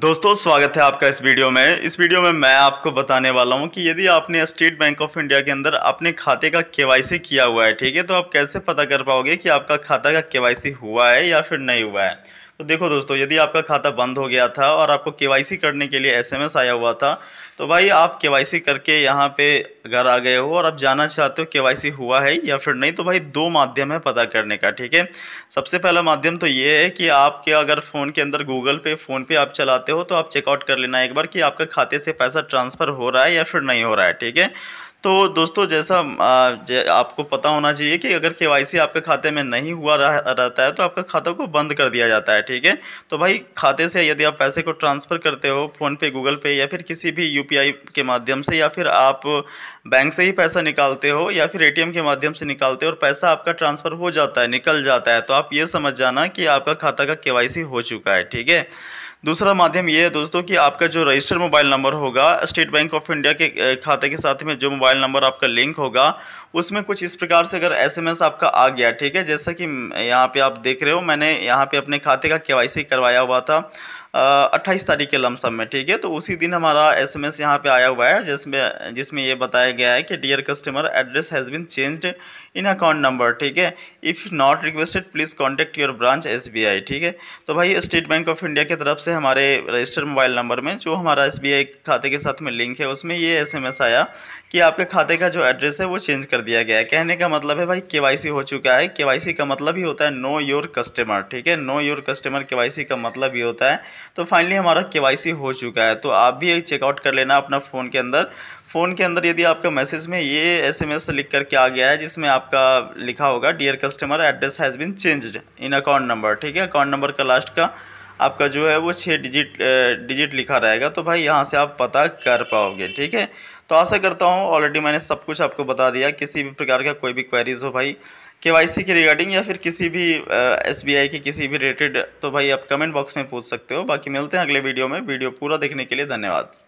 दोस्तों स्वागत है आपका इस वीडियो में इस वीडियो में मैं आपको बताने वाला हूं कि यदि आपने स्टेट बैंक ऑफ इंडिया के अंदर अपने खाते का केवाईसी किया हुआ है ठीक है तो आप कैसे पता कर पाओगे कि आपका खाता का केवाईसी हुआ है या फिर नहीं हुआ है तो देखो दोस्तों यदि आपका खाता बंद हो गया था और आपको के करने के लिए एस आया हुआ था तो भाई आप के करके यहाँ पे घर आ गए हो और आप जानना चाहते हो के हुआ है या फिर नहीं तो भाई दो माध्यम है पता करने का ठीक है सबसे पहला माध्यम तो ये है कि आपके अगर फ़ोन के अंदर गूगल पे फ़ोन पे आप चलाते हो तो आप चेकआउट कर लेना एक बार कि आपका खाते से पैसा ट्रांसफ़र हो रहा है या फिर नहीं हो रहा है ठीक है तो दोस्तों जैसा आपको पता होना चाहिए कि अगर के आपके खाते में नहीं हुआ रह, रहता है तो आपका खाता को बंद कर दिया जाता है ठीक है तो भाई खाते से यदि आप पैसे को ट्रांसफ़र करते हो फ़ोनपे गूगल पे या फिर किसी भी यू के माध्यम से या फिर आप बैंक से ही पैसा निकालते हो या फिर ए के माध्यम से निकालते हो और पैसा आपका ट्रांसफ़र हो जाता है निकल जाता है तो आप ये समझ जाना कि आपका खाता का के हो चुका है ठीक है दूसरा माध्यम ये है दोस्तों कि आपका जो रजिस्टर्ड मोबाइल नंबर होगा स्टेट बैंक ऑफ इंडिया के खाते के साथ में जो मोबाइल नंबर आपका लिंक होगा उसमें कुछ इस प्रकार से अगर एसएमएस आपका आ गया ठीक है जैसा कि यहाँ पे आप देख रहे हो मैंने यहाँ पे अपने खाते का केवाईसी करवाया हुआ था अट्ठाईस तारीख के लमसम में ठीक है तो उसी दिन हमारा एस एम एस यहाँ पर आया हुआ है जिसमें जिसमें ये बताया गया है कि dear customer address has been changed in account number ठीक है if not requested please contact your branch S B I ठीक है तो भाई स्टेट बैंक ऑफ इंडिया की तरफ से हमारे रजिस्टर्ड मोबाइल नंबर में जो हमारा एस खाते के साथ में लिंक है उसमें ये एस आया कि आपके खाते का जो एड्रेस है वो चेंज कर दिया गया है कहने का मतलब है भाई के हो चुका है के का मतलब ही होता है नो योर कस्टमर ठीक है नो योर कस्टमर के का मतलब ये होता है तो फाइनली हमारा के हो चुका है तो आप भी चेकआउट कर लेना अपना फ़ोन के अंदर फ़ोन के अंदर यदि आपका मैसेज में ये एसएमएस लिख करके आ गया है जिसमें आपका लिखा होगा dear customer address has been changed in account number ठीक है अकाउंट नंबर का लास्ट का आपका जो है वो छः डिजिट डिजिट लिखा रहेगा तो भाई यहाँ से आप पता कर पाओगे ठीक है तो आशा करता हूँ ऑलरेडी मैंने सब कुछ आपको बता दिया किसी भी प्रकार का कोई भी क्वेरीज हो भाई के वाई सी के रिगार्डिंग या फिर किसी भी एस बी आई के किसी भी रिलेटेड तो भाई आप कमेंट बॉक्स में पूछ सकते हो बाकी मिलते हैं अगले वीडियो में वीडियो पूरा देखने के लिए धन्यवाद